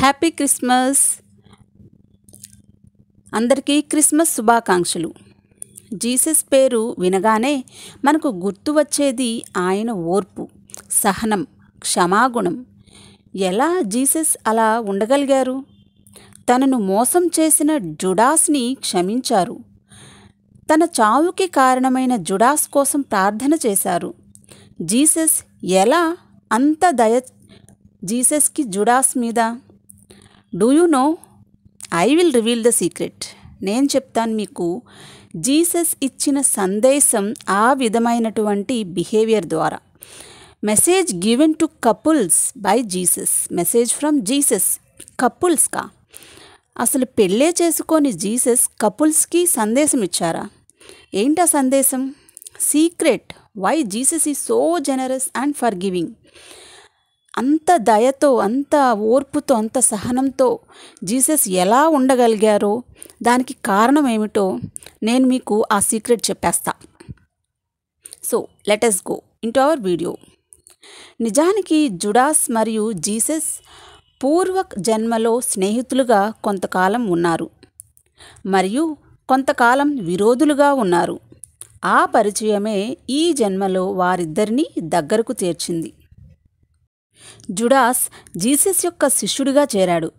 happy Christmas అందరికీ Christmas శుభాకాంక్షలు Jesus పేరు వినగానే మనకు గుర్తు వచ్చేది ఆయన ఓర్పు సహనం క్షమాగుణం ఎలా జీసస్ అలా ఉండగలిగారు తనను మోసం చేసిన జుడాస్ని క్షమించారు తన చావుకి కారణమైన జుడాస్ కోసం ప్రార్థన చేశారు జీసస్ ఎలా అంత దయ జీసస్కి జుడాస్ మీద do you know I will reveal the secret నేను చెప్తాను మీకు జీసస్ ఇచ్చిన సందేశం ఆ విధమైనటువంటి బిహేవియర్ ద్వారా message given to couples by Jesus message from Jesus కపుల్స్కా అసలు పెళ్ళే చేసుకొని జీసస్ కపుల్స్కి సందేశం ఇచ్చారా ఏంటా సందేశం సీక్రెట్ వై జీసస్ ఈ so generous and forgiving అంత దయతో అంత ఓర్పుతో అంత సహనంతో జీసస్ ఎలా ఉండగలిగారో దానికి కారణం ఏమిటో నేను మీకు ఆ సీక్రెట్ చెప్పేస్తా so let us go into our video నిజానికి జుడాస్ మరియు జీసస్ పూర్వ జన్మలో స్నేహితులుగా కొంతకాలం ఉన్నారు మరియు కొంతకాలం విరోధులుగా ఉన్నారు ఆ పరిచయమే ఈ జన్మలో వారిద్దరినీ దగ్గరకు చేర్చింది జుడాస్ జీసస్ యొక్క శిష్యుడిగా చేరాడు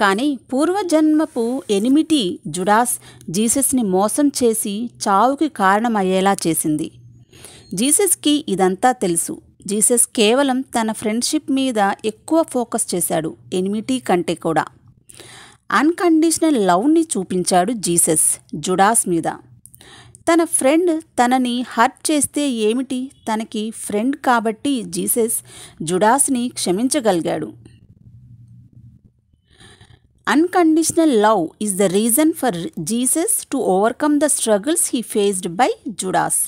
కానీ పూర్వజన్మపు ఎనిమిటి జుడాస్ జీసస్ని మోసం చేసి చావుకి కారణమయ్యేలా చేసింది జీసస్కి ఇదంతా తెలుసు జీసస్ కేవలం తన ఫ్రెండ్షిప్ మీద ఎక్కువ ఫోకస్ చేశాడు ఎనిమిటీ కంటే కూడా అన్కండిషనల్ లవ్ని చూపించాడు జీసస్ జుడాస్ మీద తన ఫ్రెండ్ తనని హర్ట్ చేస్తే ఏమిటి తనకి ఫ్రెండ్ కాబట్టి జీసస్ జుడాస్ని క్షమించగలిగాడు unconditional love is the reason for Jesus to overcome the struggles he faced by Judas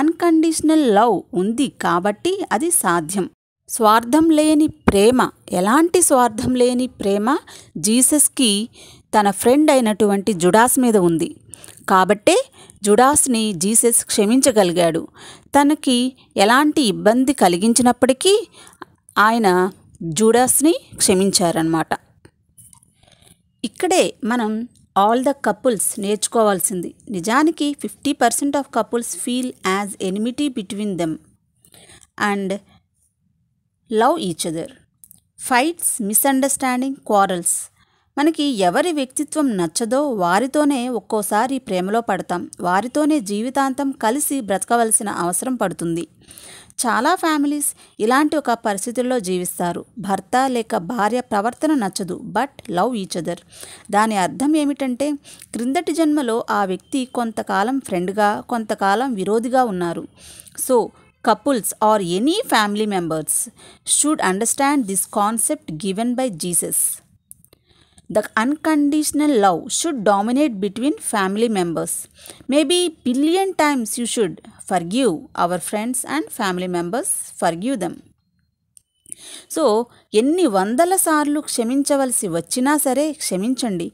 unconditional love ఉంది కాబట్టి అది సాధ్యం స్వార్థం లేని ప్రేమ ఎలాంటి స్వార్థం లేని ప్రేమ జీసస్కి తన ఫ్రెండ్ అయినటువంటి జుడాస్ మీద ఉంది కాబట్టే జుడాస్ని జీసస్ క్షమించగలిగాడు తనకి ఎలాంటి ఇబ్బంది కలిగించినప్పటికీ ఆయన జూడాస్ని క్షమించారనమాట ఇక్కడే మనం ఆల్ ద కపుల్స్ నేర్చుకోవాల్సింది నిజానికి fifty percent of couples feel as enmity between them and love each other fights misunderstanding quarrels మనకి ఎవరి వ్యక్తిత్వం నచ్చదో వారితోనే ఒక్కోసారి ప్రేమలో పడతాం వారితోనే జీవితాంతం కలిసి బ్రతకవలసిన అవసరం పడుతుంది చాలా ఫ్యామిలీస్ ఇలాంటి ఒక పరిస్థితుల్లో జీవిస్తారు భర్త లేక భార్య ప్రవర్తన నచ్చదు బట్ లవ్ ఈచ్ అదర్ దాని అర్థం ఏమిటంటే క్రిందటి జన్మలో ఆ వ్యక్తి కొంతకాలం ఫ్రెండ్గా కొంతకాలం విరోధిగా ఉన్నారు so couples or any family members should understand this concept given by Jesus the unconditional love should dominate between family members maybe billion times you should forgive our friends and family members forgive them so ఎన్ని వందల సార్లు క్షమించవలసి వచ్చినా సరే క్షమించండి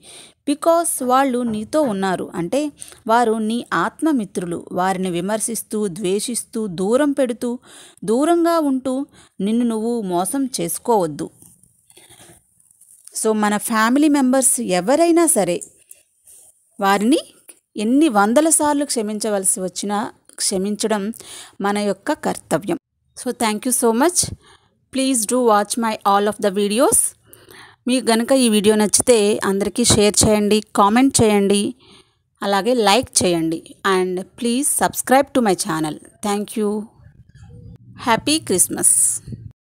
because వాళ్ళు నీతో ఉన్నారు అంటే వారు నీ ఆత్మమిత్రులు వారిని విమర్శిస్తూ ద్వేషిస్తూ దూరం పెడుతూ దూరంగా ఉంటూ నిన్ను నువ్వు మోసం చేసుకోవద్దు సో మన ఫ్యామిలీ మెంబర్స్ ఎవరైనా సరే వారిని ఎన్ని వందల సార్లు క్షమించవలసి వచ్చినా క్షమించడం మన యొక్క కర్తవ్యం so thank you so much please do watch my all of the videos మీకు గనుక ఈ వీడియో నచ్చితే అందరికీ షేర్ చేయండి కామెంట్ చేయండి అలాగే లైక్ చేయండి and please subscribe to my channel thank you happy Christmas